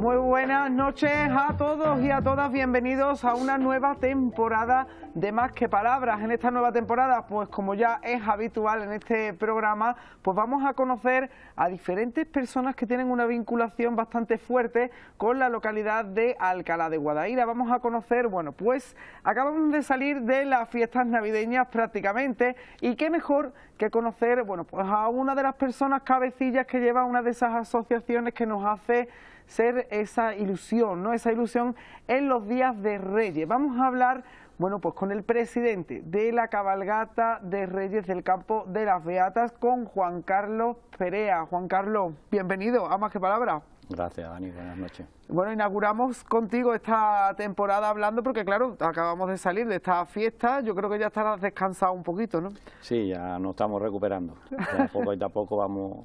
Muy buenas noches a todos y a todas, bienvenidos a una nueva temporada de Más que Palabras. En esta nueva temporada, pues como ya es habitual en este programa, pues vamos a conocer a diferentes personas que tienen una vinculación bastante fuerte con la localidad de Alcalá de Guadaira. Vamos a conocer, bueno, pues acabamos de salir de las fiestas navideñas prácticamente y qué mejor que conocer, bueno, pues a una de las personas cabecillas que lleva una de esas asociaciones que nos hace ser esa ilusión, ¿no? Esa ilusión en los días de Reyes. Vamos a hablar, bueno, pues con el presidente de la cabalgata de Reyes del Campo de las Beatas, con Juan Carlos Perea. Juan Carlos, bienvenido a Más que Palabras... Gracias, Dani. Buenas noches. Bueno, inauguramos contigo esta temporada hablando porque, claro, acabamos de salir de esta fiesta. Yo creo que ya estarás descansado un poquito, ¿no? Sí, ya nos estamos recuperando. Ya poco y a poco vamos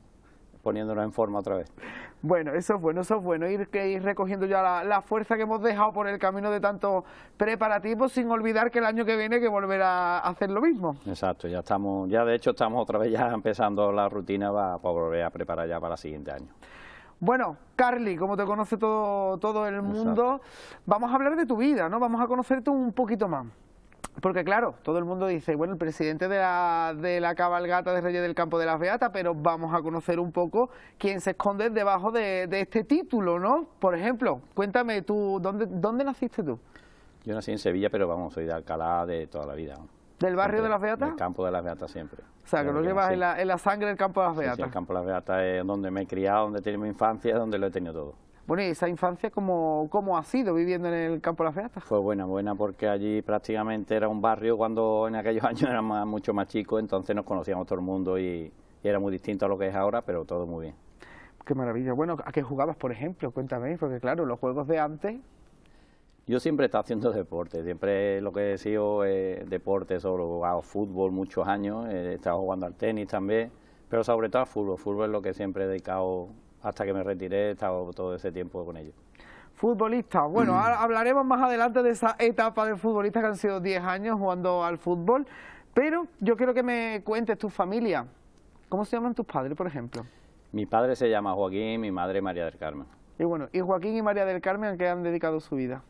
poniéndonos en forma otra vez. Bueno, eso es bueno, eso es bueno, ir, que recogiendo ya la, fuerza que hemos dejado por el camino de tanto preparativos, sin olvidar que el año que viene que volver a hacer lo mismo. Exacto, ya estamos, ya de hecho estamos otra vez ya empezando la rutina para, pues, volver a preparar ya para el siguiente año. Bueno, Carly, como te conoce todo, todo el mundo, vamos a hablar de tu vida, ¿no? Vamos a conocerte un poquito más. Porque claro, todo el mundo dice, bueno, el presidente de la, de la cabalgata de Reyes del Campo de las Beatas, pero vamos a conocer un poco quién se esconde debajo de, este título, ¿no? Por ejemplo, cuéntame tú, ¿dónde, ¿dónde naciste tú? Yo nací en Sevilla, pero vamos, soy de Alcalá de toda la vida. ¿Del barrio de las Beatas? Del campo de las Beatas siempre. O sea, que lo llevas en la, en la, sangre del campo de las Beatas. el campo de las Beatas es donde me he criado, donde he tenido mi infancia, donde lo he tenido todo. Bueno, ¿y esa infancia cómo, cómo ha sido viviendo en el campo de las Beatas? Fue pues buena, buena, porque allí prácticamente era un barrio cuando en aquellos años era mucho más chico, entonces nos conocíamos todo el mundo y, era muy distinto a lo que es ahora, pero todo muy bien. Qué maravilla. Bueno, ¿a qué jugabas, por ejemplo? Cuéntame, porque claro, los juegos de antes... Yo siempre he estado haciendo deporte, siempre lo que he sido eh, deporte, sobre jugado fútbol muchos años, he eh, estado jugando al tenis también, pero sobre todo al fútbol, fútbol es lo que siempre he dedicado hasta que me retiré, he estado todo ese tiempo con ellos. Futbolista, bueno, mm. hablaremos más adelante de esa etapa del futbolista que han sido 10 años jugando al fútbol, pero yo quiero que me cuentes tu familia. ¿Cómo se llaman tus padres, por ejemplo? Mi padre se llama Joaquín, mi madre María del Carmen. Y bueno, ¿y Joaquín y María del Carmen a qué han dedicado su vida?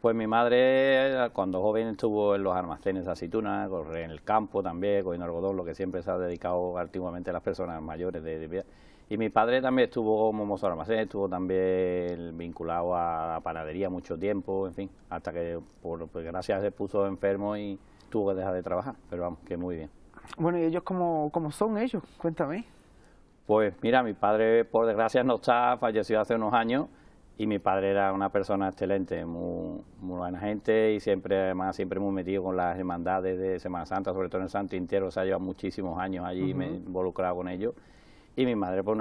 Pues mi madre, cuando joven, estuvo en los almacenes de aceitunas, en el campo también, cogiendo algodón, lo que siempre se ha dedicado antiguamente a las personas mayores de, de y mi padre también estuvo como mozo de almacén, estuvo también vinculado a panadería mucho tiempo, en fin, hasta que por pues, gracias se puso enfermo y tuvo que dejar de trabajar, pero vamos, que muy bien. Bueno, ¿y ellos cómo, son ellos? Cuéntame. Pues mira, mi padre por desgracia no está, falleció hace unos años y mi padre era una persona excelente, muy, buena gente y siempre, además, siempre muy metido con las hermandades de Semana Santa, sobre todo en el Santo Intero, o sea, llevado muchísimos años allí me he involucrado con ellos y mi madre, pues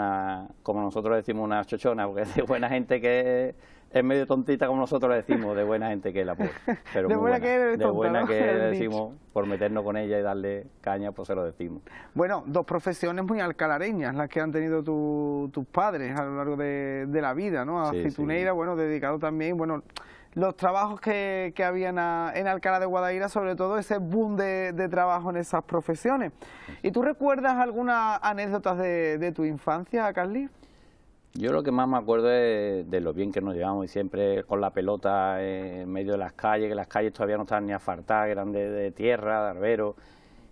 como nosotros decimos, una chochona, porque es de buena gente que es medio tontita, como nosotros le decimos, de buena gente que es la pues Pero de buena, que De buena que le decimos, por meternos con ella y darle caña, pues se lo decimos. Bueno, dos profesiones muy alcalareñas, las que han tenido tus padres a lo largo de, la vida, ¿no? A bueno, dedicado también, bueno los trabajos que, que habían en Alcalá de Guadaira, sobre todo ese boom de, de, trabajo en esas profesiones. ¿Y tú recuerdas algunas anécdotas de, tu infancia, Carly? Yo lo que más me acuerdo es de lo bien que nos llevamos y siempre con la pelota en medio de las calles, que las calles todavía no estaban ni asfaltadas, eran de, de tierra, de arbero,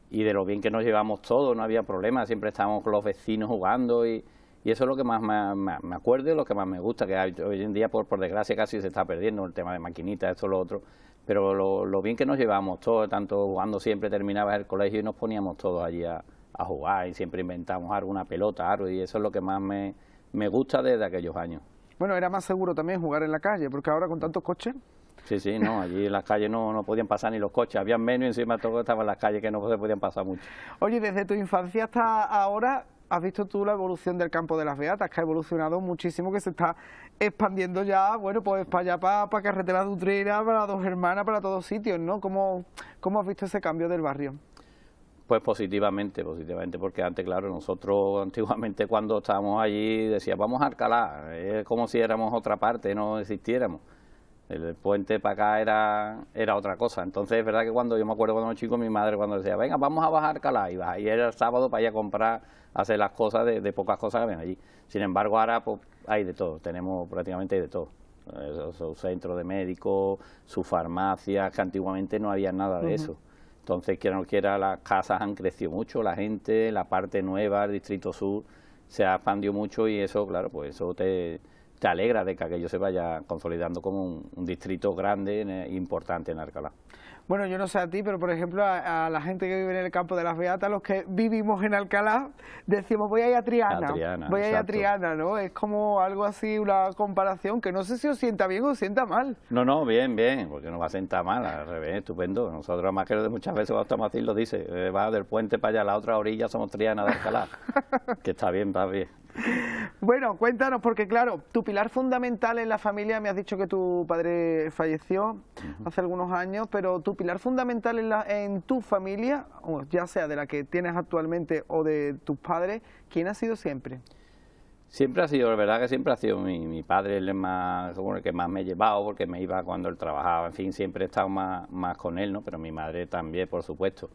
y de lo bien que nos llevamos todos, no había problema, siempre estábamos con los vecinos jugando y, y eso es lo que más me, acuerdo y lo que más me gusta, que hoy en día, por, por desgracia, casi se está perdiendo el tema de maquinitas, esto, lo otro. Pero lo, lo, bien que nos llevamos todos, tanto jugando siempre, terminaba el colegio y nos poníamos todos allí a, jugar y siempre inventamos alguna pelota, algo, y eso es lo que más me, me gusta desde aquellos años. Bueno, era más seguro también jugar en la calle, porque ahora con tantos coches... Sí, sí, no, allí en las calles no, no podían pasar ni los coches, había menos y encima todo estaba en las calles que no se podían pasar mucho. Oye, desde tu infancia hasta ahora, has visto tú la evolución del campo de las Beatas, que ha evolucionado muchísimo, que se está expandiendo ya, bueno, pues para allá, para, para Carretera de Utrera, para Dos Hermanas, para todos sitios, ¿no? ¿Cómo, ¿Cómo has visto ese cambio del barrio? Pues positivamente, positivamente, porque antes, claro, nosotros antiguamente cuando estábamos allí decíamos, vamos a Alcalá, es como si éramos otra parte, no existiéramos. El puente para acá era, era otra cosa. Entonces, es verdad que cuando yo me acuerdo cuando era chico, mi madre cuando decía, venga, vamos a bajar Calá, y era el sábado para ir a comprar, hacer las cosas de, pocas cosas que ven allí. Sin embargo, ahora pues, hay de todo, tenemos prácticamente de todo. Su centro de médicos, su farmacias, que antiguamente no había nada de eso. Entonces, quiera o no quiera, las casas han crecido mucho, la gente, la parte nueva, el Distrito Sur, se ha expandido mucho y eso, claro, pues eso te, te alegra de que aquello se vaya consolidando como un, distrito grande e importante en Alcalá. Bueno, yo no sé a ti, pero por ejemplo a, la gente que vive en el campo de las Beatas, los que vivimos en Alcalá, decimos voy a ir a Triana, voy a ir a Triana, ¿no? Es como algo así, una comparación que no sé si os sienta bien o sienta mal. No, no, bien, bien, porque no va a sentar mal, al revés, estupendo. Nosotros más que muchas veces estamos lo dice, eh, va del puente para allá, a la otra orilla somos Triana de Alcalá, que está bien, va bien. Bueno, cuéntanos, porque claro, tu pilar fundamental en la familia, me has dicho que tu padre falleció hace algunos años, pero tu pilar fundamental en, la, en tu familia, ya sea de la que tienes actualmente o de tus padres, ¿quién ha sido siempre? Siempre ha sido, la verdad que siempre ha sido mi, padre el, más, el que más me he llevado, porque me iba cuando él trabajaba, en fin, siempre he estado más, más con él, ¿no? Pero mi madre también, por supuesto.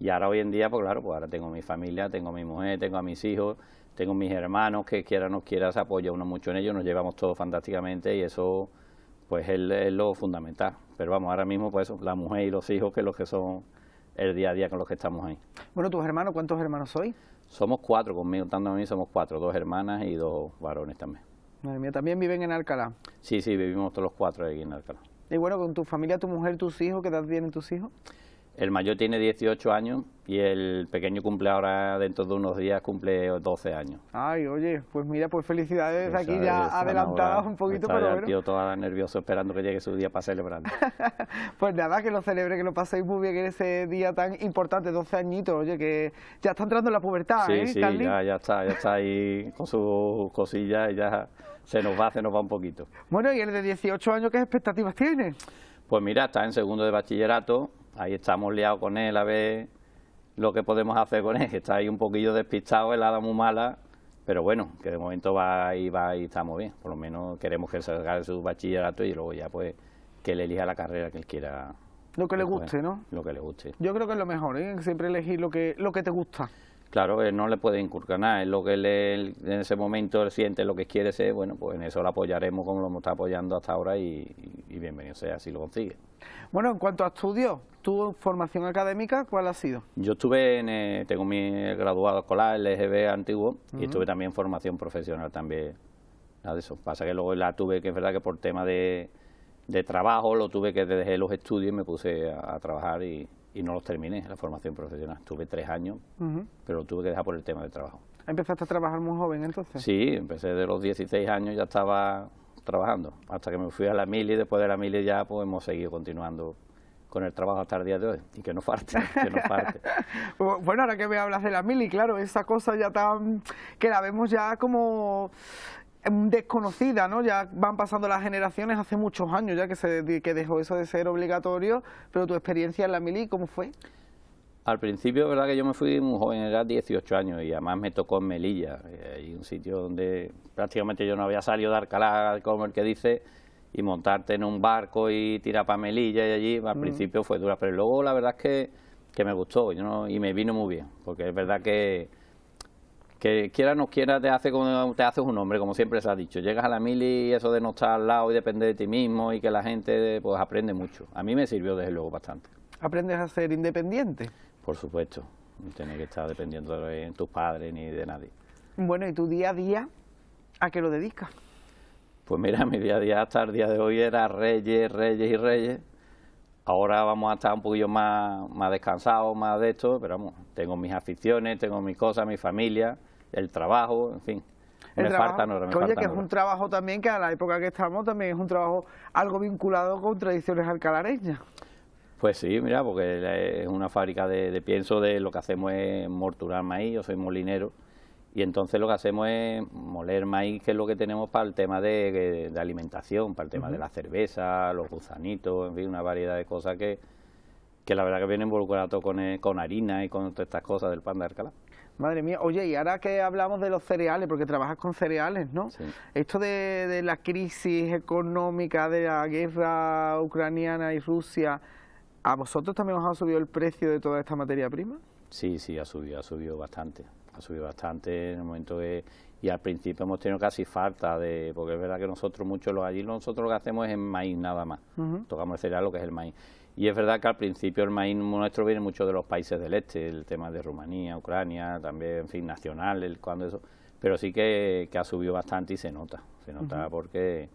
Y ahora hoy en día, pues claro, pues ahora tengo mi familia, tengo mi mujer, tengo a mis hijos, tengo mis hermanos, que quiera o no quiera, se apoya uno mucho en ellos, nos llevamos todos fantásticamente y eso pues es, lo fundamental. Pero vamos, ahora mismo pues la mujer y los hijos que lo que son el día a día con los que estamos ahí. Bueno, tus hermanos, ¿cuántos hermanos soy? Somos cuatro conmigo, tanto a mí somos cuatro, dos hermanas y dos varones también. Madre mía, ¿también viven en Alcalá? Sí, sí, vivimos todos los cuatro aquí en Alcalá. Y bueno, con tu familia, tu mujer, tus hijos, ¿qué edad tienen tus hijos? El mayor tiene 18 años y el pequeño cumple ahora, dentro de unos días, cumple 12 años. Ay, oye, pues mira, pues felicidades aquí ya adelantadas un poquito. Está pero tío toda nervioso esperando que llegue su día para celebrar. pues nada, que lo celebre, que lo paséis muy bien en ese día tan importante, 12 añitos, oye, que ya está entrando en la pubertad, sí, ¿eh, Sí, ya, ya está, ya está ahí con sus cosillas y ya se nos va, se nos va un poquito. Bueno, y el de 18 años, ¿qué expectativas tiene? Pues mira, está en segundo de bachillerato, ahí estamos liados con él a ver lo que podemos hacer con él. que Está ahí un poquillo despistado, helada muy mala, pero bueno, que de momento va y va y estamos bien. Por lo menos queremos que él salga de su bachillerato y luego ya pues que él elija la carrera que él quiera. Lo que le guste, ¿no? Lo que le guste. Yo creo que es lo mejor, ¿eh? siempre elegir lo que, lo que te gusta. Claro, él eh, no le puede inculcar nada, es lo que él, en ese momento él siente, lo que quiere ser, bueno, pues en eso lo apoyaremos como lo hemos estado apoyando hasta ahora y, bienvenido sea si lo consigue. Bueno, en cuanto a estudios, ¿tu formación académica cuál ha sido? Yo estuve, en, eh, tengo mi graduado escolar, el EGB antiguo, y estuve también formación profesional también, nada de eso. Pasa que luego la tuve, que es verdad que por tema de, trabajo lo tuve que dejar los estudios y me puse a trabajar y y no los terminé, la formación profesional. Tuve tres años, pero tuve que dejar por el tema de trabajo. ¿Empezaste a trabajar muy joven entonces? Sí, empecé de los 16 años, ya estaba trabajando. Hasta que me fui a la mili, después de la mili ya pues hemos seguido continuando con el trabajo hasta el día de hoy y que no falte, que no falte. bueno, ahora que me hablas de la mili, claro, esa cosa ya tan que la vemos ya como Em, desconocida, ¿no? Ya van pasando las generaciones, hace muchos años ya que se dejó eso de ser obligatorio, pero tu experiencia en la mili, ¿cómo fue? Al principio, verdad que yo me fui muy joven, era 18 años y además me tocó en Melilla, eh, y un sitio donde prácticamente yo no había salido de Alcalá, como el que dice, y montarte en un barco y tirar para Melilla y allí, al mm. principio fue dura, pero luego la verdad es que, que me gustó yo y me vino muy bien, porque es verdad que que quiera o no quiera te hace te haces un hombre, como siempre se ha dicho. Llegas a la mili y eso de no estar al lado y depender de ti mismo y que la gente pues aprende mucho. A mí me sirvió desde luego bastante. ¿Aprendes a ser independiente? Por supuesto, no tienes que estar dependiendo de tus padres ni de nadie. Bueno, ¿y tu día a día a qué lo dedicas? Pues mira, mi día a día hasta el día de hoy era reyes, reyes y reyes. Ahora vamos a estar un poquillo más, más descansados, más de esto, pero vamos, tengo mis aficiones, tengo mis cosas, mi familia el trabajo, en fin. El me trabajo, que es un trabajo también que a la época que estamos también es un trabajo algo vinculado con tradiciones alcalareñas. Pues sí, mira, porque es una fábrica de, pienso, de lo que hacemos es morturar maíz, yo soy molinero, y entonces lo que hacemos es moler maíz, que es lo que tenemos para el tema de, alimentación, para el tema de la cerveza, los gusanitos, en fin, una variedad de cosas que, que la verdad que viene involucrado con, eh, con harina y con todas estas cosas del pan de Alcalá. Madre mía, oye, y ahora que hablamos de los cereales, porque trabajas con cereales, ¿no? Esto de, la crisis económica, de la guerra ucraniana y Rusia, ¿a vosotros también os ha subido el precio de toda esta materia prima? Sí, sí, ha subido, ha subido bastante. Ha subido bastante en el momento que... Y al principio hemos tenido casi falta de... Porque es verdad que nosotros, muchos los allí, nosotros lo que hacemos es en maíz nada más. Tocamos el cereal, lo que es el maíz y es verdad que al principio el maíz nuestro viene mucho de los países del este, el tema de Rumanía, Ucrania, también, en fin, nacional, el, cuando eso, pero sí que, ha subido bastante y se nota, se nota porque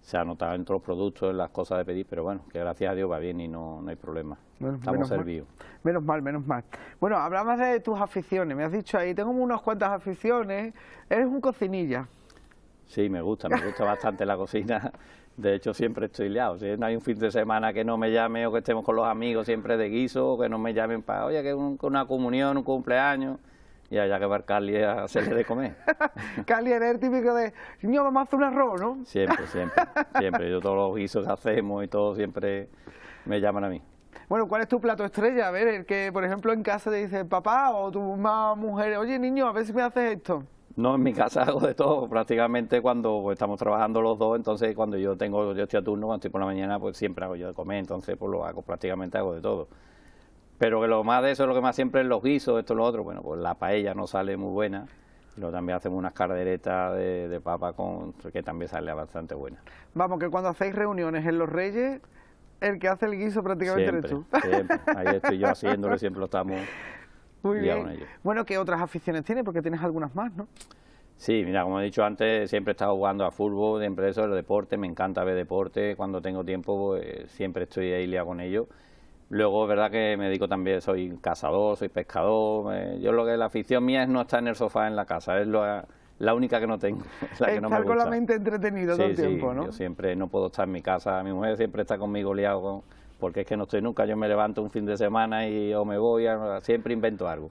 se ha notado en todos los productos, en las cosas de pedir, pero bueno, que gracias a Dios va bien y no, no hay problema. Estamos menos servidos. Mal, menos mal, menos mal. Bueno, hablabas de tus aficiones, me has dicho ahí, tengo unas cuantas aficiones, eres un cocinilla. Sí, me gusta, me gusta bastante la cocina de hecho, siempre estoy liado. Si hay un fin de semana que no me llame o que estemos con los amigos siempre de guiso, que no me llamen para, oye, que es una comunión, un cumpleaños. Y allá que va Cali a hacerle de comer. Cali era el típico de, niño, vamos a un arroz, ¿no? Siempre, siempre, siempre. Yo todos los guisos hacemos y todo siempre me llaman a mí. Bueno, ¿cuál es tu plato estrella? A ver, el que, por ejemplo, en casa te dice papá o tu mamá mujer, oye, niño, a ver si me haces esto. No, en mi casa hago de todo, prácticamente cuando pues, estamos trabajando los dos, entonces cuando yo tengo, yo estoy a turno, cuando estoy por la mañana, pues siempre hago yo de comer, entonces pues lo hago, prácticamente hago de todo. Pero que lo más de eso, lo que más siempre es los guisos, esto, lo otro, bueno, pues la paella no sale muy buena, pero también hacemos unas carderetas de, de papa con, que también sale bastante buena. Vamos, que cuando hacéis reuniones en Los Reyes, el que hace el guiso prácticamente eres tú. ahí estoy yo haciéndolo, siempre lo estamos muy bien. Bueno, ¿qué otras aficiones tienes? Porque tienes algunas más, ¿no? Sí, mira, como he dicho antes, siempre he estado jugando a fútbol, siempre eso, el deporte, me encanta ver deporte, cuando tengo tiempo pues, siempre estoy ahí liado con ello. Luego, verdad que me dedico también, soy cazador, soy pescador, yo lo que la afición mía es no estar en el sofá en la casa, es la única que no tengo, la que no me gusta. con la mente entretenido todo el tiempo, ¿no? yo siempre no puedo estar en mi casa, mi mujer siempre está conmigo liado con porque es que no estoy nunca, yo me levanto un fin de semana y o me voy, siempre invento algo.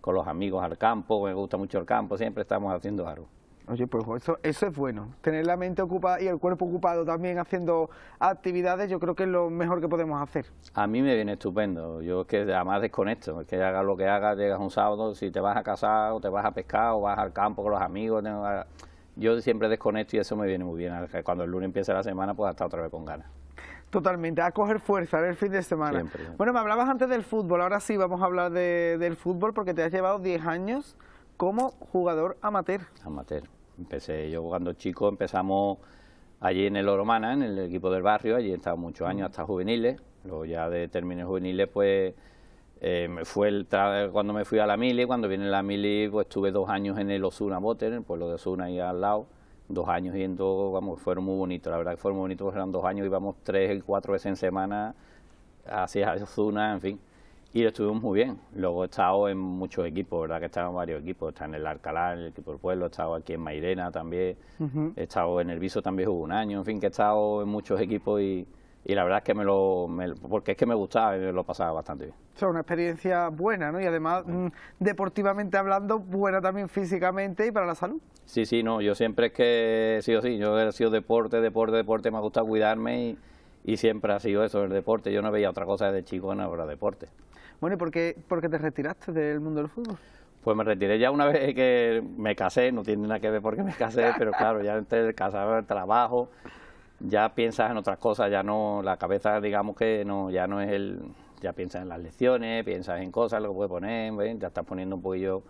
Con los amigos al campo, me gusta mucho el campo, siempre estamos haciendo algo. Oye, pues eso, eso es bueno, tener la mente ocupada y el cuerpo ocupado también haciendo actividades, yo creo que es lo mejor que podemos hacer. A mí me viene estupendo, yo es que además desconecto, es que hagas lo que hagas, llegas un sábado, si te vas a casar o te vas a pescar o vas al campo con los amigos, ah, yo siempre desconecto y eso me viene muy bien, cuando el lunes empieza la semana pues hasta otra vez con ganas. Totalmente, a coger fuerza el fin de semana. Bueno, me hablabas antes del fútbol, ahora sí vamos a hablar del fútbol porque te has llevado 10 años como jugador amateur. Amateur. Empecé yo jugando chico, empezamos allí en el Oromana, en el equipo del barrio, allí he estado muchos años, mm. hasta juveniles, luego ya de términos juveniles pues eh, fue el cuando me fui a la Mili, cuando vine la Mili pues estuve dos años en el Osuna Boter, en el pueblo de Osuna ahí al lado, dos años y yendo, vamos, fueron muy bonitos, la verdad que fueron muy bonitos, eran dos años, íbamos tres y cuatro veces en semana hacia Osuna, en fin, y lo estuvimos muy bien. Luego he estado en muchos equipos, ¿verdad? Que he estado en varios equipos, ...está en el Alcalá, en el equipo del pueblo, he estado aquí en Mairena también, he estado en el Viso también hubo un año, en fin, que he estado en muchos equipos y y la verdad es que me lo, porque es que me gustaba y lo pasaba bastante bien. O una experiencia buena, ¿no? Y además, mm, deportivamente hablando, buena también físicamente y para la salud. Sí, sí, no, yo siempre es que he sido sí, yo he sido deporte, deporte, deporte, me ha gustado cuidarme y, y siempre ha sido eso, el deporte. Yo no veía otra cosa desde chico, en de deporte. Bueno, ¿y por qué, te retiraste del mundo del fútbol? Pues me retiré ya una vez que me casé, no tiene nada que ver porque me casé, pero claro, ya entre el casado, el trabajo, ya piensas en otras cosas, ya no, la cabeza digamos que no, ya no es el, ya piensas en las lecciones, piensas en cosas, lo que puedes poner, ya estás poniendo un poquillo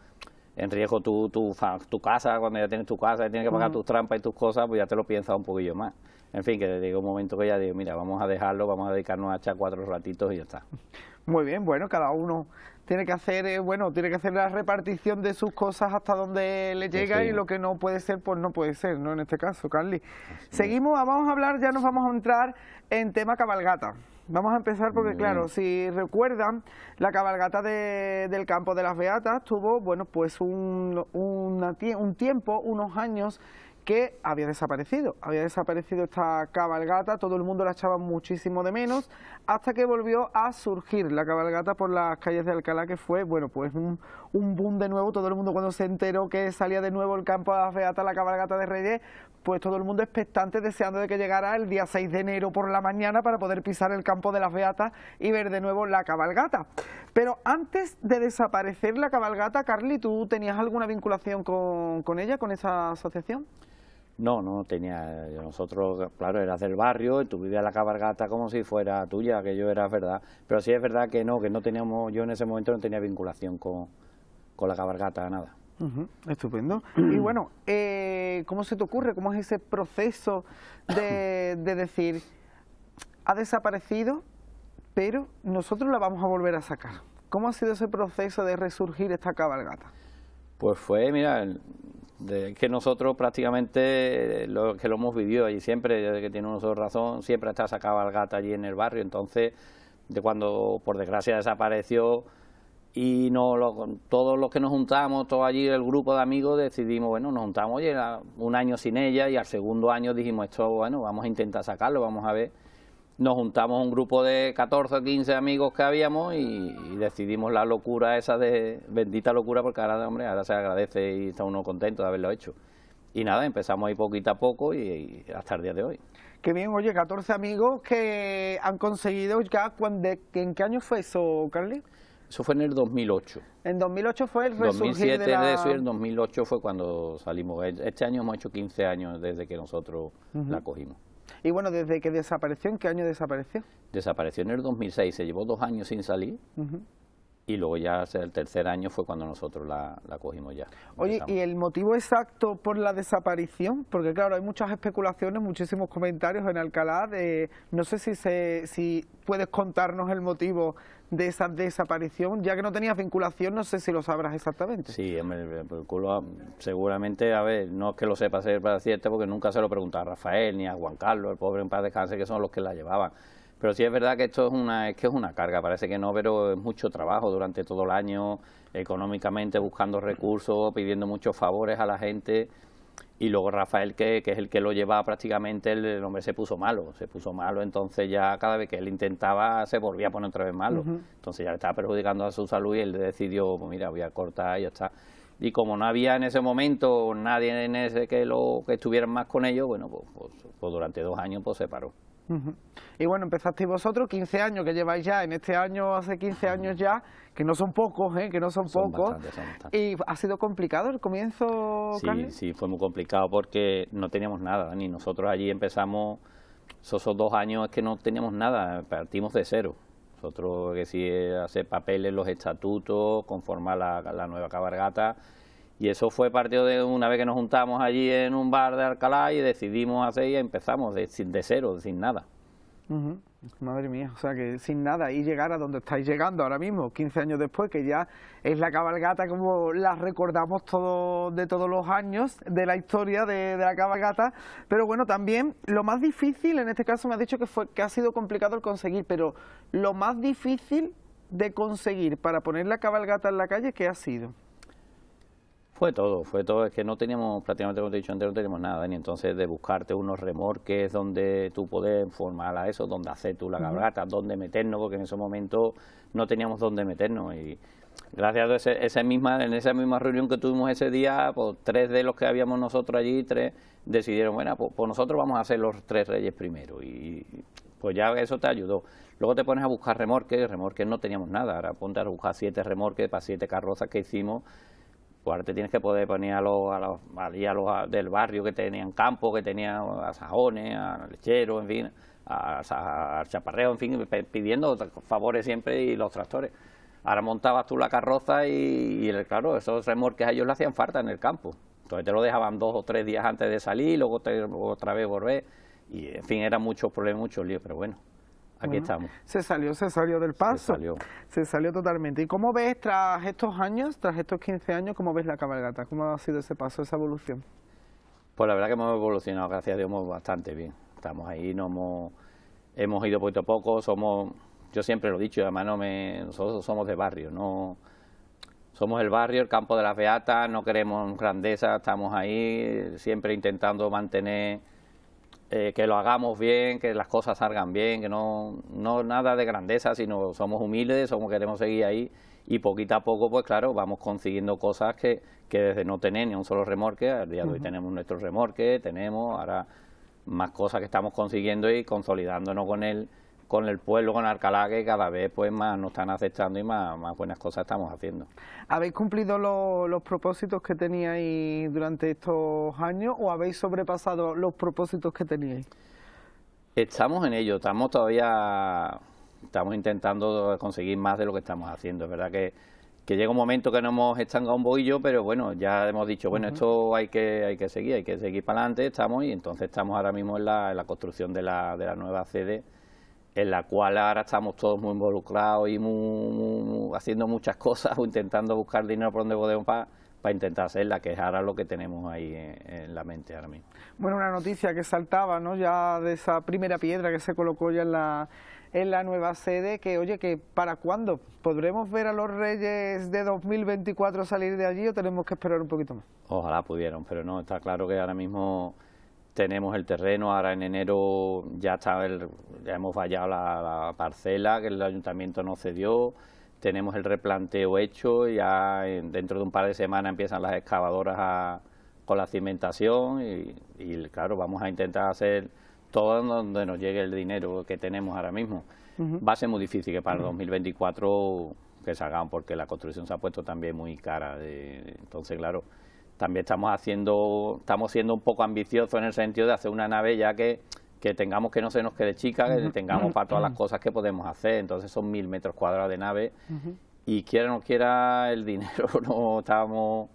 en riesgo tu, tu, tu casa, cuando ya tienes tu casa, y tienes que pagar tus trampas y tus cosas, pues ya te lo piensas un poquillo más. En fin, que te llega un momento que ya digo, mira, vamos a dejarlo, vamos a dedicarnos a echar cuatro ratitos y ya está. Muy bien, bueno, cada uno tiene que hacer, eh, bueno, tiene que hacer la repartición de sus cosas hasta donde le llega y lo que no puede ser, pues no puede ser, ¿no? En este caso, Carly. Seguimos, ah, vamos a hablar, ya nos vamos a entrar en tema cabalgata. Vamos a empezar porque, claro, si recuerdan, la cabalgata de, del campo de las Beatas tuvo, bueno, pues un, un tiempo, unos años que había desaparecido. Había desaparecido esta cabalgata, todo el mundo la echaba muchísimo de menos, hasta que volvió a surgir la cabalgata por las calles de Alcalá, que fue, bueno, pues un, boom de nuevo. Todo el mundo cuando se enteró que salía de nuevo el campo de las Beatas, la cabalgata de Reyes, pues todo el mundo expectante, deseando de que llegara el día 6 de enero por la mañana para poder pisar el campo de las Beatas y ver de nuevo la cabalgata. Pero antes de desaparecer la cabalgata, Carly, ¿tú tenías alguna vinculación con ella, con esa asociación? No, no tenía. Nosotros, claro, eras del barrio, ...y tú vivías la cabalgata como si fuera tuya, que yo era verdad. Pero sí es verdad que no, que no teníamos, yo en ese momento no tenía vinculación con, con la cabalgata, nada. estupendo. y bueno, eh, ¿cómo se te ocurre? ¿Cómo es ese proceso de, de decir, ha desaparecido, pero nosotros la vamos a volver a sacar? ¿Cómo ha sido ese proceso de resurgir esta cabalgata? Pues fue, mira, de que nosotros prácticamente eh, lo que lo hemos vivido allí siempre, desde que tiene nosotros razón, siempre está sacaba al gato allí en el barrio, entonces de cuando por desgracia desapareció y no todos los que nos juntamos, todo allí el grupo de amigos decidimos, bueno, nos juntamos, ya un año sin ella y al segundo año dijimos esto, bueno, vamos a intentar sacarlo, vamos a ver nos juntamos un grupo de 14 o 15 amigos que habíamos y, decidimos la locura esa de bendita locura porque ahora, hombre, ahora se agradece y está uno contento de haberlo hecho. Y nada, empezamos ahí poquito a poco y, hasta el día de hoy. Qué bien, oye, 14 amigos que han conseguido ya, cuando, ¿en qué año fue eso, Carly? Eso fue en el 2008. En 2008 fue el resurgir 2007 de la... eso y 2008 fue cuando salimos. E-, este año hemos hecho 15 años desde que nosotros la cogimos. Y bueno, ¿desde que desapareció? ¿En qué año desapareció? Desapareció en el 2006, se llevó dos años sin salir y luego ya el tercer año fue cuando nosotros la, cogimos ya. Oye, ¿y el motivo exacto por la desaparición? Porque claro, hay muchas especulaciones, muchísimos comentarios en Alcalá, de, no sé si, si puedes contarnos el motivo de esa desaparición, ya que no tenías vinculación, no sé si lo sabrás exactamente. Sí, seguramente, a ver, no es que lo sepa ser para cierto, porque nunca se lo preguntaba a Rafael ni a Juan Carlos, el pobre en paz cáncer que son los que la llevaban. Pero sí es verdad que esto es una, que es una carga, parece que no, pero es mucho trabajo durante todo el año, económicamente buscando recursos, pidiendo muchos favores a la gente. Y luego Rafael, que, es el que lo llevaba prácticamente, el, hombre se puso malo, se puso malo, entonces ya cada vez que él intentaba se volvía a poner otra vez malo. Entonces ya le estaba perjudicando a su salud y él decidió, pues mira, voy a cortar y ya está. Y como no había en ese momento nadie en ese que, lo, que estuviera más con ellos, bueno, pues, pues, pues durante dos años pues se paró. Y bueno, empezasteis vosotros, 15 años que lleváis ya, en este año, hace 15 años ya, que no son pocos, ¿eh? que no son, pocos. ¿Y ha sido complicado el comienzo, Sí, sí, fue muy complicado porque no teníamos nada, ni nosotros allí empezamos, esos dos años es que no teníamos nada, partimos de cero. Nosotros, que si hacer papeles, los estatutos, conformar la, la nueva cabargata, y eso fue partido de una vez que nos juntamos allí en un bar de Alcalá y decidimos hacer y empezamos de, cero, sin nada. Madre mía, o sea que sin nada, y llegar a donde estáis llegando ahora mismo, 15 años después, que ya es la cabalgata como la recordamos de todos los años de la historia de, la cabalgata, pero bueno, también lo más difícil, en este caso me ha dicho que, fue, que ha sido complicado el conseguir, pero lo más difícil de conseguir para poner la cabalgata en la calle, ¿qué ha sido? Fue todo, fue todo. Es que no teníamos, prácticamente como te he dicho antes, no teníamos nada. ni Entonces, de buscarte unos remorques donde tú podés formar a eso, donde hacer tú la cabrata, donde meternos, porque en ese momento no teníamos donde meternos. Y gracias a esa misma, en esa misma reunión que tuvimos ese día, pues tres de los que habíamos nosotros allí, tres decidieron, bueno, pues, pues nosotros vamos a hacer los tres reyes primero. Y pues ya eso te ayudó. Luego te pones a buscar remorques, remorques no teníamos nada. Ahora ponte a buscar siete remorques para siete carrozas que hicimos ahora te tienes que poder poner a los, del barrio que tenían campo, que tenían a sajones, a lecheros, en fin, a, chaparreo, en fin, pidiendo favores siempre y los tractores. Ahora montabas tú la carroza y, claro, esos remolques a ellos le hacían falta en el campo. Entonces te lo dejaban dos o tres días antes de salir, y luego otra vez volver. Y en fin, eran muchos problemas, muchos líos, pero bueno, Aquí estamos. Se salió, se salió del paso. Se salió. Se salió totalmente. ¿Y cómo ves tras estos años, tras estos 15 años, cómo ves la cabalgata? ¿Cómo ha sido ese paso, esa evolución? Pues la verdad que hemos evolucionado, gracias a Dios, bastante bien. Estamos ahí, no hemos, hemos ido poquito a poco, somos, yo siempre lo he dicho, además no me, nosotros somos de barrio, no somos el barrio, el campo de las beatas, no queremos grandeza, estamos ahí siempre intentando mantener eh, que lo hagamos bien, que las cosas salgan bien, que no, no nada de grandeza, sino somos humildes, somos, queremos seguir ahí y poquito a poco, pues claro, vamos consiguiendo cosas que, que desde no tener ni un solo remorque, al día de hoy tenemos nuestro remorque, tenemos ahora más cosas que estamos consiguiendo y consolidándonos con él con el pueblo, con Alcalá, que cada vez pues más nos están aceptando y más, buenas cosas estamos haciendo. ¿Habéis cumplido los propósitos que teníais durante estos años o habéis sobrepasado los propósitos que teníais? Estamos en ello, estamos todavía, estamos intentando conseguir más de lo que estamos haciendo, es verdad que llega un momento que no hemos estancado un bolillo, pero bueno, ya hemos dicho, bueno, esto hay que, hay que seguir, hay que seguir para adelante, estamos, y entonces estamos ahora mismo en la, la construcción de la, de la nueva sede en la cual ahora estamos todos muy involucrados y muy, haciendo muchas cosas o intentando buscar dinero por donde podemos para para intentar hacerla, que es ahora lo que tenemos ahí en, la mente ahora mismo. Bueno, una noticia que saltaba, ¿no? Ya de esa primera piedra que se colocó ya en la en la nueva sede, que oye, que ¿para cuándo? ¿Podremos ver a los Reyes de 2024 salir de allí o tenemos que esperar un poquito más? Ojalá pudieron pero no, está claro que ahora mismo tenemos el terreno, ahora en enero ya, está ya hemos fallado la, parcela que el ayuntamiento no cedió, tenemos el replanteo hecho, ya dentro de un par de semanas empiezan las excavadoras con la cimentación y, claro, vamos a intentar hacer todo donde nos llegue el dinero que tenemos ahora mismo. Va a ser muy difícil que para 2024 que se porque la construcción se ha puesto también muy cara, entonces claro también estamos haciendo, estamos siendo un poco ambiciosos en el sentido de hacer una nave ya que, tengamos que no se nos quede chica, que tengamos para todas las cosas que podemos hacer. Entonces son mil metros cuadrados de nave y quiera o no quiera el dinero no estamos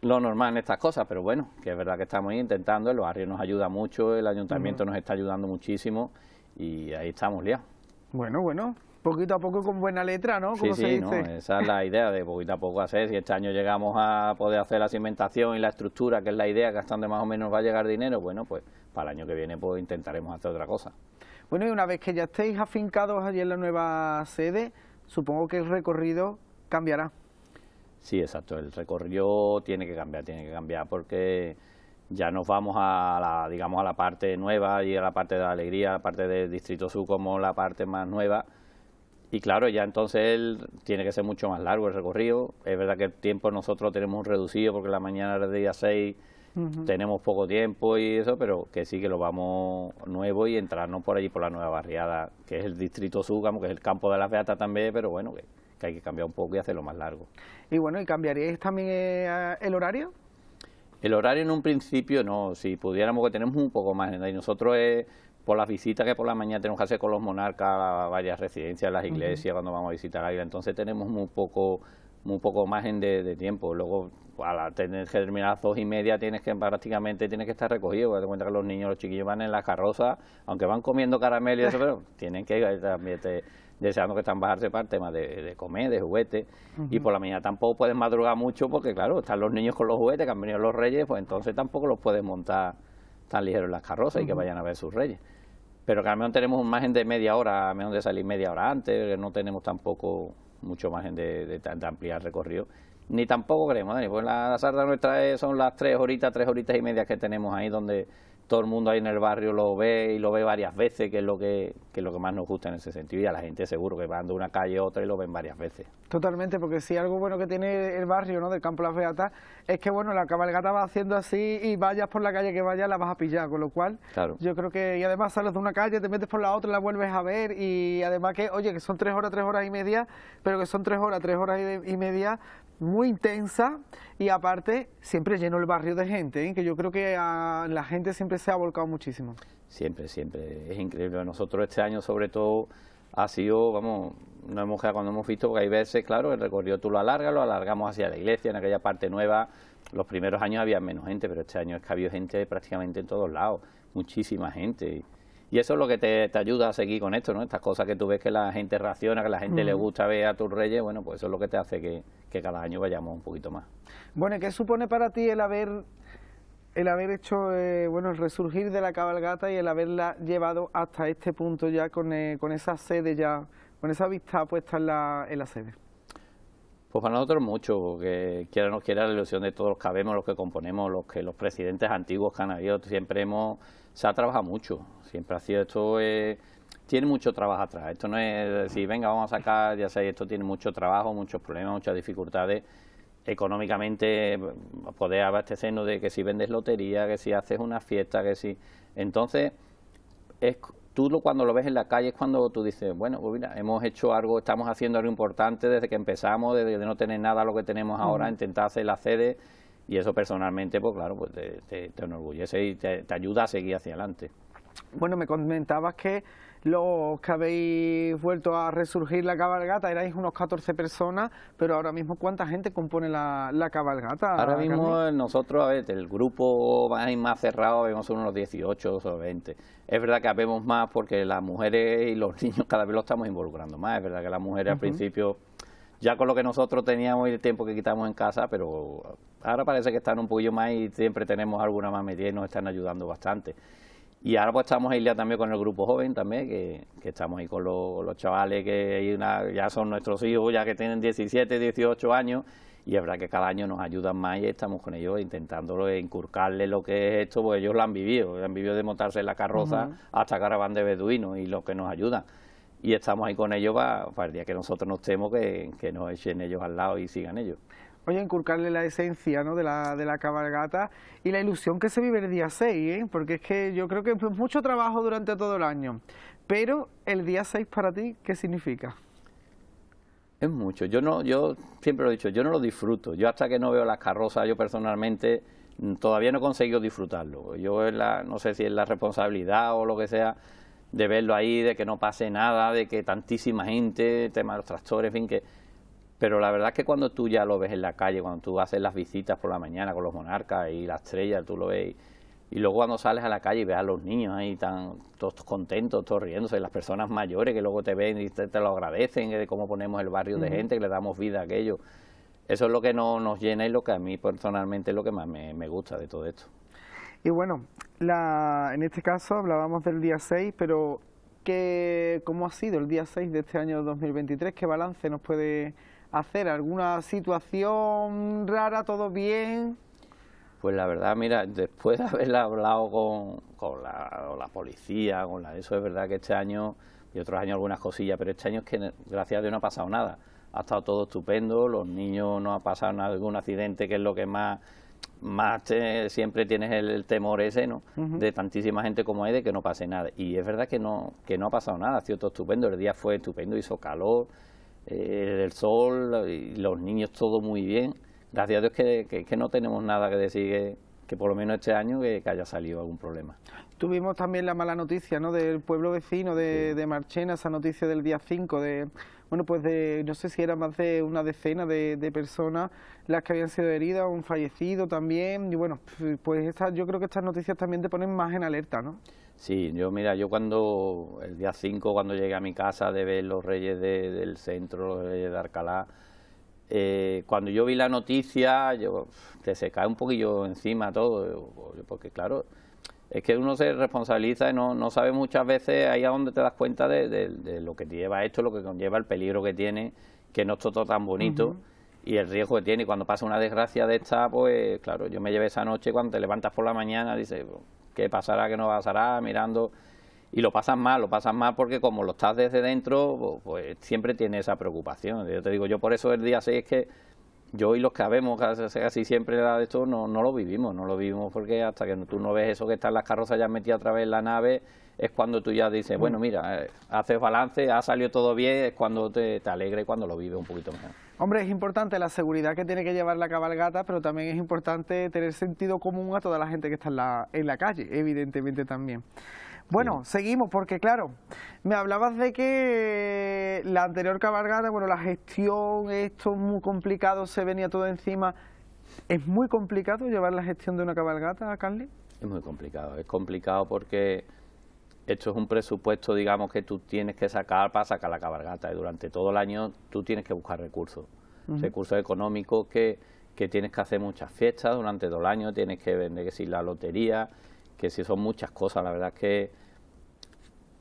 lo normal en estas cosas, pero bueno, que es verdad que estamos intentando, el barrio nos ayuda mucho, el ayuntamiento nos está ayudando muchísimo y ahí estamos liados. Bueno, bueno, Poquito a poco con buena letra, ¿no? sí, sí, esa es la idea de poquito a poco hacer. Si este año llegamos a poder hacer la cimentación y la estructura, que es la idea, que hasta donde más o menos va a llegar dinero, bueno, pues para el año que viene pues intentaremos hacer otra cosa. Bueno, y una vez que ya estéis afincados allí en la nueva sede, supongo que el recorrido cambiará. Sí, exacto, el recorrido tiene que cambiar, tiene que cambiar porque ya nos vamos a la, digamos, a la parte nueva y a la parte de la alegría, a la parte del Distrito Sur como la parte más nueva y claro, ya entonces tiene que ser mucho más largo el recorrido. Es verdad que el tiempo nosotros tenemos reducido porque la mañana del día 6 tenemos poco tiempo y eso, pero que sí que lo vamos nuevo y entrarnos por allí por la nueva barriada, que es el distrito Súgamo, que es el campo de la Beatas también, pero bueno, que, hay que cambiar un poco y hacerlo más largo. Y bueno, ¿y cambiaríais también eh, el horario? El horario en un principio no, si pudiéramos que tenemos un poco más, y nosotros es por las visitas que por la mañana tenemos que hacer con los monarcas, a varias residencias, las iglesias, cuando vamos a visitar a entonces tenemos muy poco muy poco margen de, tiempo. Luego, al tener que terminar a las dos y media, tienes que prácticamente tienes que estar recogido. Porque te cuenta que los niños, los chiquillos van en las carrozas... aunque van comiendo caramelo y eso, pero tienen que ir también deseando que están bajarse para el tema de, comer, de juguetes. Y por la mañana tampoco pueden madrugar mucho porque, claro, están los niños con los juguetes que han venido los reyes, pues entonces tampoco los pueden montar tan ligeros en las carrozas y que vayan a ver sus reyes pero que tenemos un margen de media hora, a menos de salir media hora antes, no tenemos tampoco mucho margen de, ampliar el recorrido. Ni tampoco queremos, Dani, pues la, la sarda nuestra son las tres horitas, tres horitas y media que tenemos ahí donde todo el mundo ahí en el barrio lo ve y lo ve varias veces, que es lo que, lo que más nos gusta en ese sentido, y a la gente seguro que van de una calle a otra y lo ven varias veces. Totalmente, porque si algo bueno que tiene el barrio ¿no? del Campo Las Beatas es que bueno, la cabalgata va haciendo así y vayas por la calle que vayas la vas a pillar, con lo cual claro. yo creo que, y además sales de una calle, te metes por la otra, la vuelves a ver y además que, oye, que son tres horas, tres horas y media, pero que son tres horas, tres horas y, y media muy intensa y aparte siempre lleno el barrio de gente, ¿eh? que yo creo que la gente siempre se ha volcado muchísimo. Siempre, siempre, es increíble. Nosotros este año sobre todo ha sido, vamos, no hemos cuando hemos visto, porque hay veces, claro, el recorrido tú lo alargas, lo alargamos hacia la iglesia, en aquella parte nueva, los primeros años había menos gente, pero este año es que ha habido gente prácticamente en todos lados, muchísima gente. Y eso es lo que te, ayuda a seguir con esto, ¿no? Estas cosas que tú ves que la gente reacciona, que la gente le mm. gusta ver a tus reyes, bueno, pues eso es lo que te hace que, que cada año vayamos un poquito más. Bueno, qué supone para ti el haber el haber hecho, eh, bueno, el resurgir de la cabalgata y el haberla llevado hasta este punto ya con, eh, con esa sede ya, con esa vista puesta en la, en la sede? Pues para nosotros mucho, porque quiera o no quiera la ilusión de todos los que habemos, los que componemos, los que los presidentes antiguos que han habido, siempre hemos, se ha trabajado mucho, siempre ha sido esto, tiene mucho trabajo atrás, esto no es decir, venga, vamos a sacar, ya sé, esto tiene mucho trabajo, muchos problemas, muchas dificultades, económicamente poder abastecernos de que si vendes lotería, que si haces una fiesta, que si... Entonces, es tú cuando lo ves en la calle es cuando tú dices, bueno, pues mira, hemos hecho algo, estamos haciendo algo importante desde que empezamos, desde no tener nada lo que tenemos ahora, intentar hacer la sede, y eso personalmente, pues claro, pues te, enorgullece y te, te ayuda a seguir hacia adelante. Bueno, me comentabas que los que habéis vuelto a resurgir la cabalgata, erais unos 14 personas, pero ahora mismo ¿cuánta gente compone la, la cabalgata? Ahora mismo eh, nosotros, a ver, el grupo más, más cerrado, vemos unos 18 o 20. Es verdad que vemos más porque las mujeres y los niños cada vez lo estamos involucrando más, es verdad que las mujeres al principio... Ya con lo que nosotros teníamos y el tiempo que quitamos en casa, pero ahora parece que están un poquillo más y siempre tenemos alguna más medida y nos están ayudando bastante. Y ahora pues estamos ahí ya también con el grupo joven también, que, que estamos ahí con los, chavales que ya son nuestros hijos, ya que tienen 17, 18 años, y es verdad que cada año nos ayudan más y estamos con ellos intentándolo inculcarles lo que es esto, porque ellos lo han vivido, han vivido de montarse en la carroza hasta hasta de beduinos y lo que nos ayudan Y estamos ahí con ellos para, el día que nosotros nos temo que, que nos echen ellos al lado y sigan ellos oye, inculcarle la esencia ¿no? de, la, de la cabalgata y la ilusión que se vive el día 6, ¿eh? porque es que yo creo que es mucho trabajo durante todo el año. Pero el día 6 para ti, ¿qué significa? Es mucho. Yo no, yo siempre lo he dicho, yo no lo disfruto. Yo hasta que no veo las carrozas, yo personalmente mm, todavía no he conseguido disfrutarlo. Yo la, no sé si es la responsabilidad o lo que sea de verlo ahí, de que no pase nada, de que tantísima gente, tema de los tractores, en fin, que pero la verdad es que cuando tú ya lo ves en la calle, cuando tú haces las visitas por la mañana con los monarcas y la estrella, tú lo ves. Y, luego cuando sales a la calle y ves a los niños ahí tan todos contentos, todos riéndose, las personas mayores que luego te ven y te, lo agradecen, eh, de cómo ponemos el barrio de gente, que le damos vida a aquello. Eso es lo que no, nos llena y lo que a mí personalmente es lo que más me, gusta de todo esto. Y bueno, la, en este caso hablábamos del día 6, pero ¿qué, ¿cómo ha sido el día 6 de este año 2023? ¿Qué balance nos puede hacer alguna situación rara, todo bien. Pues la verdad, mira, después de haberla hablado con, con la, policía, con la, eso es verdad que este año y otros años algunas cosillas, pero este año es que gracias a Dios no ha pasado nada. Ha estado todo estupendo, los niños no han pasado ningún accidente, que es lo que más más siempre tienes el, temor ese, ¿no? De tantísima gente como hay de que no pase nada. Y es verdad que no, que no ha pasado nada, ha sido todo estupendo, el día fue estupendo, hizo calor, eh, el sol y los niños todo muy bien. Gracias a Dios que, no tenemos nada que decir que, por lo menos este año que, haya salido algún problema. Tuvimos también la mala noticia ¿no? del pueblo vecino de, de Marchena, esa noticia del día 5 de, bueno, pues de, no sé si era más de una decena de, personas las que habían sido heridas, un fallecido también, y bueno, pues, pues yo creo que estas noticias también te ponen más en alerta, ¿no? Sí, yo mira, yo cuando el día 5, cuando llegué a mi casa de ver los reyes de, del centro, los reyes de Arcalá, eh, cuando yo vi la noticia, yo, te se cae un poquillo encima todo, porque claro, es que uno se responsabiliza y no, no sabe muchas veces ahí a donde te das cuenta de, de, lo que te lleva esto, lo que conlleva el peligro que tiene, que no es todo tan bonito. y el riesgo que tiene. Y cuando pasa una desgracia de esta, pues claro, yo me llevé esa noche, cuando te levantas por la mañana, dices, qué pasará, qué no pasará, mirando y lo pasan mal, lo pasan mal porque como lo estás desde dentro, pues, pues, siempre tiene esa preocupación. Yo te digo, yo por eso el día 6 es que yo y los que habemos casi, siempre la de esto no, no lo vivimos, no lo vivimos porque hasta que tú no ves eso que están las carrozas ya metidas a través de la nave, es cuando tú ya dices, bueno, mira, eh, haces balance, ha salido todo bien, es cuando te, te cuando lo vives un poquito mejor. Hombre, es importante la seguridad que tiene que llevar la cabalgata, pero también es importante tener sentido común a toda la gente que está en la, calle, evidentemente también. Bueno, seguimos porque claro, me hablabas de que la anterior cabalgata, bueno, la gestión, esto es muy complicado, se venía todo encima. ¿Es muy complicado llevar la gestión de una cabalgata, Carly? Es muy complicado, es complicado porque esto es un presupuesto, digamos, que tú tienes que sacar para sacar la cabalgata. Y durante todo el año tú tienes que buscar recursos, recursos económicos que, que tienes que hacer muchas fiestas durante todo el año, tienes que vender que si la lotería, que si son muchas cosas, la verdad es que...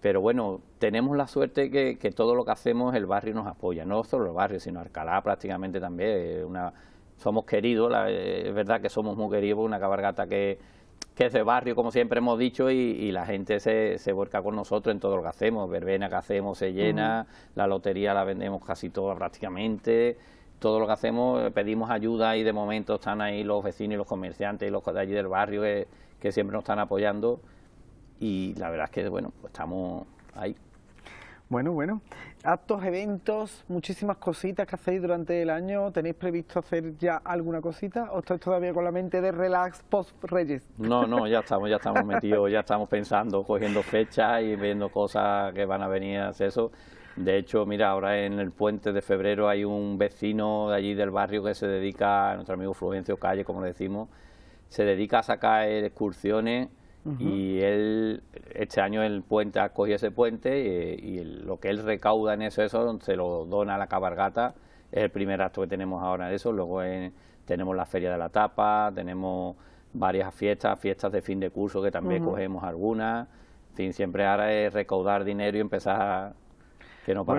Pero bueno, tenemos la suerte que, todo lo que hacemos el barrio nos apoya, no solo el barrio, sino Alcalá prácticamente también. Una, somos queridos, la, es verdad que somos muy queridos, una cabalgata que que es ese barrio, como siempre hemos dicho, y, la gente se, se, vuelca con nosotros en todo lo que hacemos. Verbena que hacemos se llena, la lotería la vendemos casi todo prácticamente. Todo lo que hacemos, eh, pedimos ayuda y de momento están ahí los vecinos y los comerciantes y los de allí del barrio que, que siempre nos están apoyando. Y la verdad es que, bueno, pues estamos ahí. Bueno, bueno, actos, eventos, muchísimas cositas que hacéis durante el año. ¿Tenéis previsto hacer ya alguna cosita o estáis todavía con la mente de relax post-Reyes? No, no, ya estamos, ya estamos metidos, ya estamos pensando, cogiendo fechas y viendo cosas que van a venir a hacer eso. De hecho, mira, ahora en el puente de febrero hay un vecino de allí del barrio que se dedica, nuestro amigo Florencio Calle, como le decimos, se dedica a sacar excursiones y él, este año el puente, ha cogido ese puente eh, y, lo que él recauda en eso, eso se lo dona a la cabargata... Es el primer acto que tenemos ahora de eso. Luego eh, tenemos la Feria de la Tapa, tenemos varias fiestas, fiestas de fin de curso que también cogemos algunas. En fin, siempre ahora es recaudar dinero y empezar a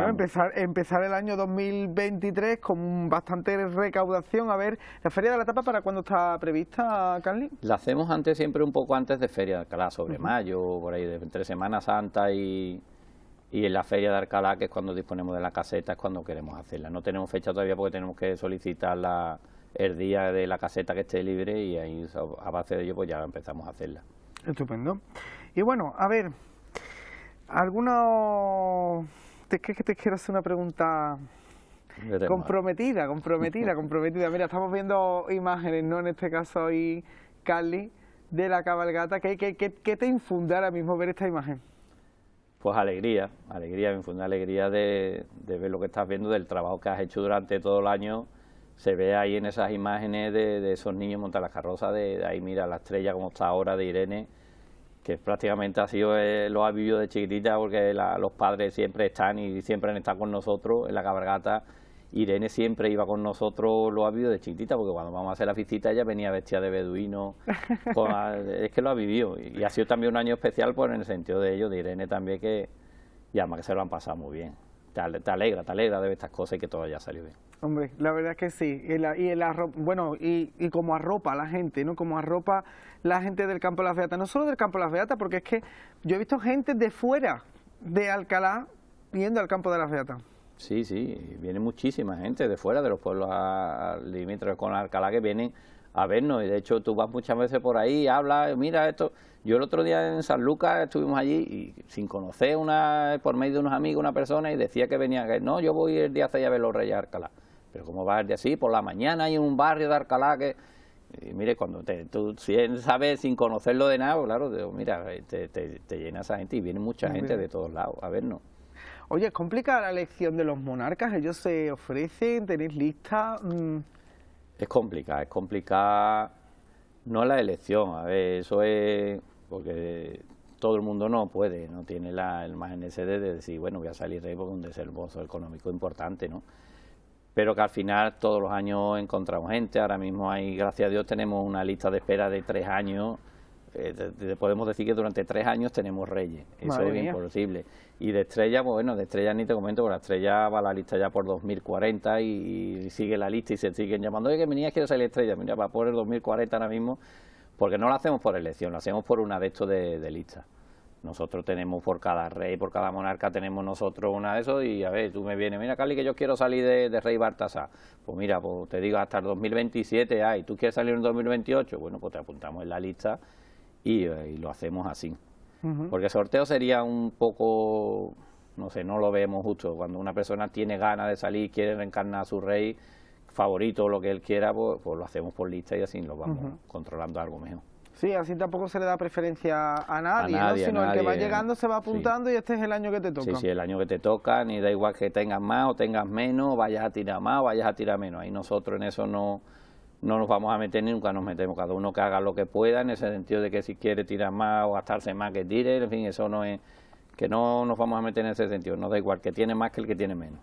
empezar, empezar el año 2023 con bastante recaudación. A ver, ¿la Feria de la Tapa para cuándo está prevista, Carly? La hacemos antes, siempre un poco antes de Feria de Alcalá, sobre mayo, por ahí, entre Semana Santa y, y en la feria de Alcalá, que es cuando disponemos de la caseta, es cuando queremos hacerla. No tenemos fecha todavía porque tenemos que solicitar el día de la caseta que esté libre y ahí a base de ello pues ya empezamos a hacerla. Estupendo. Y bueno, a ver, algunos te, que te quiero hacer una pregunta comprometida, comprometida, comprometida. Mira, estamos viendo imágenes, ¿no? En este caso hoy, Carly, de la cabalgata. ¿Qué, te infunde ahora mismo ver esta imagen? Pues alegría, alegría, me infunde alegría de, ver lo que estás viendo, del trabajo que has hecho durante todo el año. Se ve ahí en esas imágenes de, esos niños montar las carrozas, de ahí mira la estrella como está ahora de Irene que prácticamente ha sido, eh, lo ha vivido de chiquitita porque los padres siempre están y siempre han estado con nosotros en la cabalgata. Irene siempre iba con nosotros, lo ha vivido de chiquitita, porque cuando vamos a hacer la visita ella venía vestida de beduino, pues, ah, es que lo ha vivido, y ha sido también un año especial pues, en el sentido de ello, de Irene también, que, que se lo han pasado muy bien te, alegra, te alegra de ver estas cosas y que todo haya salido bien. Hombre, la verdad es que sí. Y, el bueno, y, como arropa la gente, ¿no? Como arropa la gente del Campo de las Beatas. No solo del Campo de las Beatas, porque es que yo he visto gente de fuera de Alcalá yendo al Campo de las Beatas. Sí, sí, viene muchísima gente de fuera, de los pueblos límites con Alcalá, que vienen a vernos. Y de hecho tú vas muchas veces por ahí, hablas, mira esto. Yo el otro día en San Lucas estuvimos allí y sin conocer una, por medio de unos amigos una persona y decía que venía, que no, yo voy el día 6 a ver los Reyes de Arcalá Pero ¿cómo va de así? Por la mañana hay un barrio de Arcalá que... Y mire, cuando tú si sabes sin conocerlo de nada, pues claro, mira, eh, te, te, llena esa gente y viene mucha gente de todos lados a vernos. Oye, ¿es complicada la elección de los monarcas? ¿Ellos se ofrecen? ¿Tenéis lista? Mm. Es complicada, es complicada no la elección, a ver, eso es porque todo el mundo no puede, no tiene la, el en ese de decir, bueno, voy a salir de ahí porque un desembolso económico importante, ¿no? Pero que al final todos los años encontramos gente, ahora mismo hay, gracias a Dios, tenemos una lista de espera de tres años eh, podemos decir que durante tres años tenemos reyes, eso es imposible. Y de estrella, bueno, de estrella ni te comento, porque la estrella va a la lista ya por 2040 y, sigue la lista y se siguen llamando, oye, que mi niña quiere salir estrella, mira, va por el 2040 ahora mismo, porque no lo hacemos por elección, lo hacemos por una de estos de, lista. Nosotros tenemos por cada rey, por cada monarca, tenemos nosotros una de esos y a ver, tú me vienes, mira Cali que yo quiero salir de, rey Bartasá Pues mira, pues te digo, hasta el 2027 hay, ¿tú quieres salir en 2028? Bueno, pues te apuntamos en la lista eh, y, lo hacemos así. Porque sorteo sería un poco, no sé, no lo vemos justo. Cuando una persona tiene ganas de salir, quiere reencarnar a su rey favorito, o lo que él quiera, pues, pues, lo hacemos por lista y así lo vamos controlando algo mejor. Sí, así tampoco se le da preferencia a nadie, sino el que va llegando se va apuntando y este es el año que te toca. Sí, sí, el año que te toca, ni da igual que tengas más o tengas menos, vayas a tirar más o vayas a tirar menos. Ahí nosotros en eso no, no nos vamos a meter ni nunca nos metemos, cada uno que haga lo que pueda, en ese sentido de que si quiere tirar más o gastarse más que tire, en fin, eso no es, que no nos vamos a meter en ese sentido, ...no da igual que tiene más que el que tiene menos.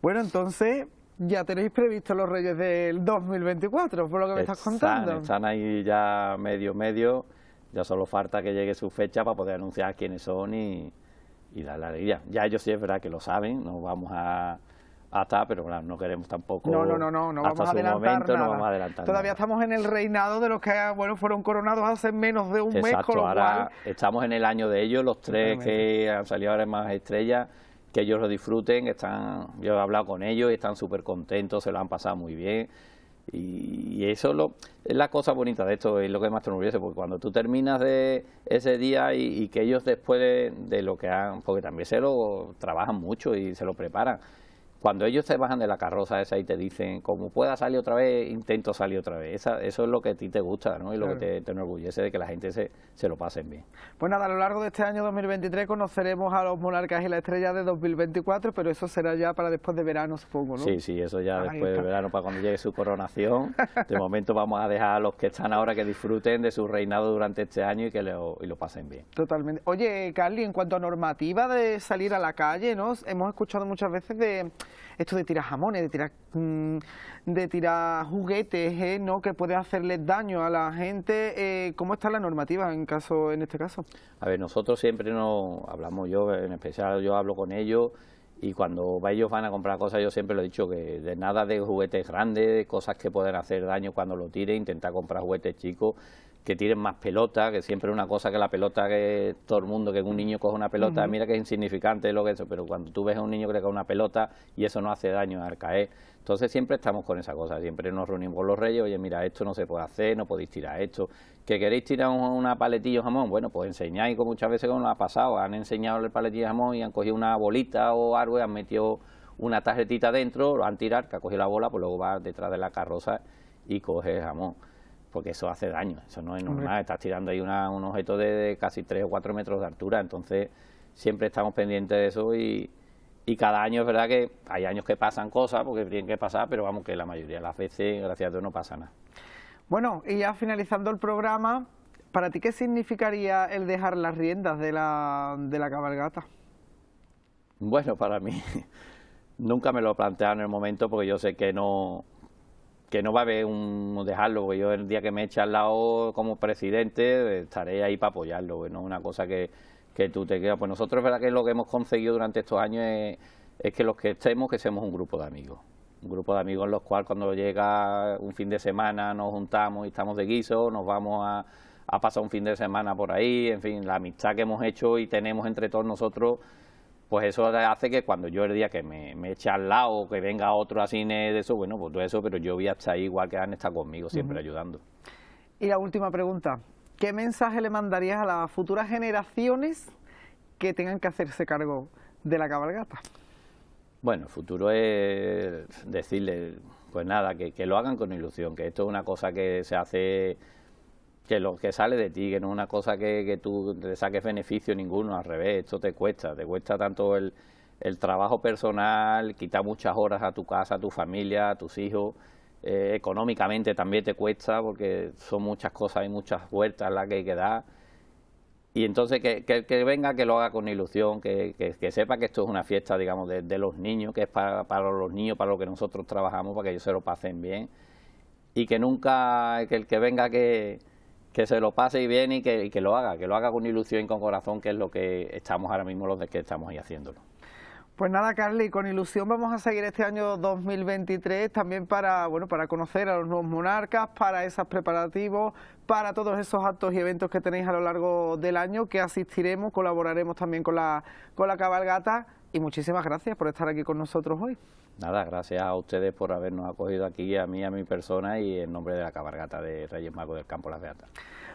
Bueno, entonces ya tenéis previsto los Reyes del 2024, por lo que me estás contando. Están ahí ya medio, medio, ya solo falta que llegue su fecha para poder anunciar quiénes son y, y dar la alegría. Ya ellos sí es verdad que lo saben, no vamos a hasta, ah, pero no queremos tampoco. No, no, no, no, vamos a adelantar. Momento, nada. No vamos a adelantar Todavía estamos en el reinado de los que bueno, fueron coronados hace menos de un mes. ahora estamos en el año de ellos, los tres que han salido ahora más estrellas, que ellos lo disfruten, están, yo he hablado con ellos y están súper contentos, se lo han pasado muy bien. Y, eso es, lo, es la cosa bonita de esto, es lo que más te enorgullece, porque cuando tú terminas de ese día y, que ellos después de, de, lo que han, porque también se lo trabajan mucho y se lo preparan, cuando ellos te bajan de la carroza esa y te dicen, como pueda salir otra vez, intento salir otra vez. Esa, eso es lo que a ti te gusta ¿no? y lo que te, enorgullece de que la gente se, se lo pasen bien. Pues nada, a lo largo de este año 2023 conoceremos a los monarcas y la estrella de 2024, pero eso será ya para después de verano, supongo, ¿no? Sí, sí, eso ya después de verano, para cuando llegue su coronación. De momento vamos a dejar a los que están ahora que disfruten de su reinado durante este año y que lo, y lo pasen bien. Totalmente. Oye, Carly, en cuanto a normativa de salir a la calle, ¿no? Hemos escuchado muchas veces de esto de tirar jamones, de tirar, mm, de tirar juguetes, ¿eh? ¿no? Que puede hacerles daño a la gente. Eh, ¿Cómo está la normativa en caso, en este caso? A ver, nosotros siempre hablamos, yo en especial, yo hablo con ellos y cuando ellos van a comprar cosas, yo siempre lo he dicho que de nada de juguetes grandes, de cosas que pueden hacer daño cuando lo tire, intentar comprar juguetes chicos que tiren más pelota, que siempre es una cosa que la pelota que todo el mundo, que un niño coge una pelota, mira que es insignificante lo que eso, pero cuando tú ves a un niño que le coge una pelota y eso no hace daño al caer, entonces siempre estamos con esa cosa, siempre nos reunimos con los reyes, oye, mira, esto no se puede hacer, no podéis tirar esto, que queréis tirar una paletilla jamón, bueno, pues enseñáis, como muchas veces como nos ha pasado, han enseñado el paletillo jamón y han cogido una bolita o algo han metido una tarjetita dentro, lo han tirado, que ha cogido la bola, pues luego va detrás de la carroza y coge jamón porque eso hace daño, eso no es normal, estás tirando ahí un objeto de, casi 3 o 4 metros de altura, entonces siempre estamos pendientes de eso y, y, cada año es verdad que hay años que pasan cosas, porque tienen que pasar, pero vamos que la mayoría de las veces, gracias a Dios, no pasa nada. Bueno, y ya finalizando el programa, ¿para ti qué significaría el dejar las riendas de la, de la cabalgata? Bueno, para mí nunca me lo he planteado en el momento porque yo sé que no, que no va a haber un dejarlo, porque yo el día que me eche al lado como presidente estaré ahí para apoyarlo, pues no una cosa que, tú te quedas. Pues nosotros verdad que lo que hemos conseguido durante estos años es, que los que estemos, que seamos un grupo de amigos. Un grupo de amigos en los cuales cuando llega un fin de semana nos juntamos y estamos de guiso, nos vamos a, a pasar un fin de semana por ahí, en fin, la amistad que hemos hecho y tenemos entre todos nosotros pues eso hace que cuando yo el día que me, me eche al lado, que venga otro a cine de eso, bueno, pues todo eso, pero yo voy a ahí igual que han está conmigo, siempre ayudando. Y la última pregunta, ¿qué mensaje le mandarías a las futuras generaciones que tengan que hacerse cargo de la cabalgata? Bueno, el futuro es decirle, pues nada, que lo hagan con ilusión, que esto es una cosa que se hace que lo que sale de ti, que no es una cosa que, tú le saques beneficio ninguno, al revés, esto te cuesta, te cuesta tanto el, trabajo personal, quita muchas horas a tu casa, a tu familia, a tus hijos, eh, económicamente también te cuesta porque son muchas cosas y muchas vueltas las que hay que dar. Y entonces que, que, venga, que lo haga con ilusión, que, que, sepa que esto es una fiesta, digamos, de, de los niños, que es para, para los niños, para lo que nosotros trabajamos, para que ellos se lo pasen bien. Y que nunca, que el que venga que, que se lo pase y bien y que, lo haga, que lo haga con ilusión y con corazón, que es lo que estamos ahora mismo los de que estamos ahí haciéndolo. Pues nada, Carly, con ilusión vamos a seguir este año 2023 también para, bueno, para conocer a los nuevos monarcas, para esos preparativos, para todos esos actos y eventos que tenéis a lo largo del año, que asistiremos, colaboraremos también con la, con la cabalgata y muchísimas gracias por estar aquí con nosotros hoy. Nada, gracias a ustedes por habernos acogido aquí, a mí, a mi persona y en nombre de la cabargata de Reyes Magos del Campo Las Beatas.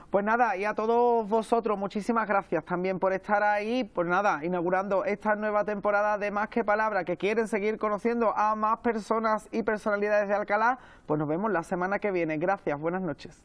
Pues nada, y a todos vosotros, muchísimas gracias también por estar ahí, pues nada, inaugurando esta nueva temporada de Más que Palabra, que quieren seguir conociendo a más personas y personalidades de Alcalá, pues nos vemos la semana que viene. Gracias, buenas noches.